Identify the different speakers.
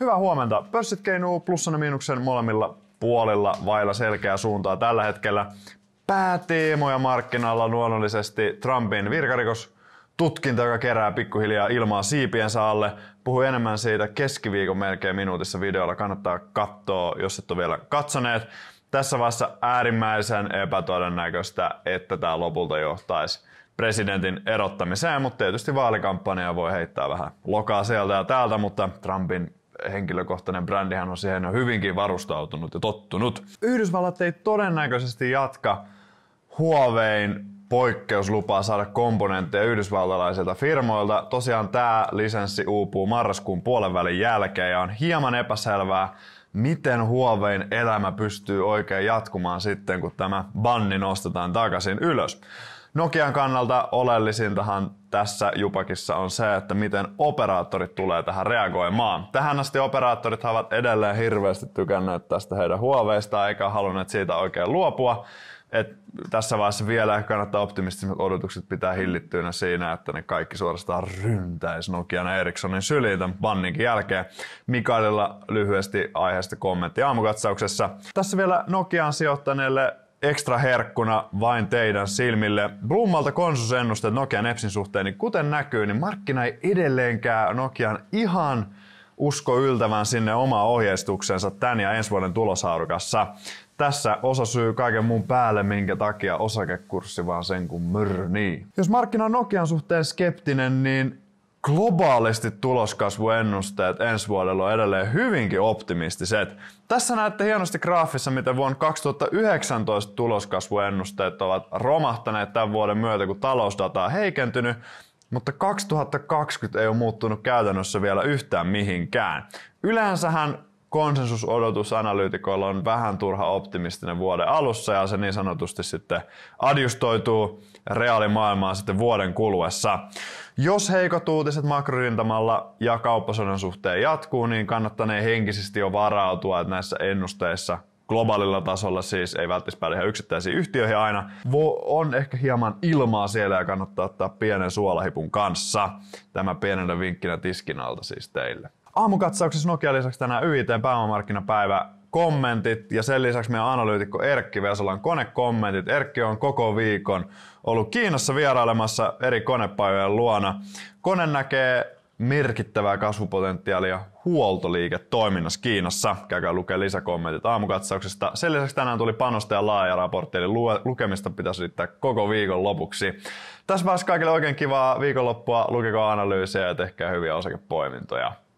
Speaker 1: Hyvää huomenta. Pörssit keinuu plussana miinuksen molemmilla puolilla vailla selkeää suuntaa tällä hetkellä. Pääteemoja markkinalla luonnollisesti Trumpin virkarikos tutkinta, joka kerää pikkuhiljaa ilmaa siipiensä alle. Puhu enemmän siitä keskiviikon melkein minuutissa videolla. Kannattaa katsoa, jos et ole vielä katsoneet. Tässä vaiheessa äärimmäisen epätodennäköistä, että tämä lopulta johtaisi presidentin erottamiseen, mutta tietysti vaalikampanja voi heittää vähän lokaa sieltä ja täältä, mutta Trumpin henkilökohtainen brändihän on siihen on hyvinkin varustautunut ja tottunut. Yhdysvallat ei todennäköisesti jatka Huawein poikkeuslupaa saada komponentteja yhdysvaltalaisilta firmoilta. Tosiaan tämä lisenssi uupuu marraskuun puolen välin jälkeen ja on hieman epäselvää, miten Huawein elämä pystyy oikein jatkumaan sitten, kun tämä banni nostetaan takaisin ylös. Nokian kannalta oleellisintahan tässä Jupakissa on se, että miten operaattorit tulee tähän reagoimaan. Tähän asti operaattorit ovat edelleen hirveästi tykänneet tästä heidän huoveistaan eikä halunneet siitä oikein luopua. Et tässä vaiheessa vielä kannattaa optimistiset odotukset pitää hillittyynä siinä, että ne kaikki suorastaan ryntäis Nokian ja Ericssonin syliin tämän banninkin jälkeen. Mikaelilla lyhyesti aiheesta kommentti aamukatsauksessa. Tässä vielä Nokian sijoittaneelle ekstra herkkuna vain teidän silmille. Blummalta konsusennusteet Nokian Epsin suhteen, niin kuten näkyy, niin markkina ei edelleenkään Nokian ihan usko yltävän sinne oma ohjeistuksensa tämän ja ensi vuoden tulosaurukassa. Tässä osa syy kaiken muun päälle, minkä takia osakekurssi vaan sen kun myrni. Jos markkina on Nokian suhteen skeptinen, niin globaalisti tuloskasvuennusteet ensi vuodella on edelleen hyvinkin optimistiset. Tässä näette hienosti graafissa, miten vuonna 2019 tuloskasvuennusteet ovat romahtaneet tämän vuoden myötä, kun talousdata on heikentynyt, mutta 2020 ei ole muuttunut käytännössä vielä yhtään mihinkään. Yleensähän konsensusodotusanalyytikoilla on vähän turha optimistinen vuoden alussa ja se niin sanotusti sitten adjustoituu reaalimaailmaan sitten vuoden kuluessa. Jos heikot uutiset makrorintamalla ja kauppasodan suhteen jatkuu, niin kannattanee henkisesti jo varautua, että näissä ennusteissa globaalilla tasolla siis, ei välttämättä päädy ihan yksittäisiin yhtiöihin aina, Vo, on ehkä hieman ilmaa siellä ja kannattaa ottaa pienen suolahipun kanssa. Tämä pienenä vinkkinä tiskin alta siis teille. Aamukatsauksessa Nokia lisäksi tänään YIT pääomamarkkinapäivä kommentit ja sen lisäksi meidän analyytikko Erkki Vesolan konekommentit. Erkki on koko viikon ollut Kiinassa vierailemassa eri konepajojen luona. Kone näkee merkittävää kasvupotentiaalia huoltoliiketoiminnassa Kiinassa. Käykää lukea lisäkommentit aamukatsauksesta. Sen lisäksi tänään tuli panostajan laaja raportti, eli lu- lukemista pitäisi riittää koko viikon lopuksi. Tässä vaiheessa kaikille oikein kivaa viikonloppua, lukekaa analyysiä ja tehkää hyviä osakepoimintoja.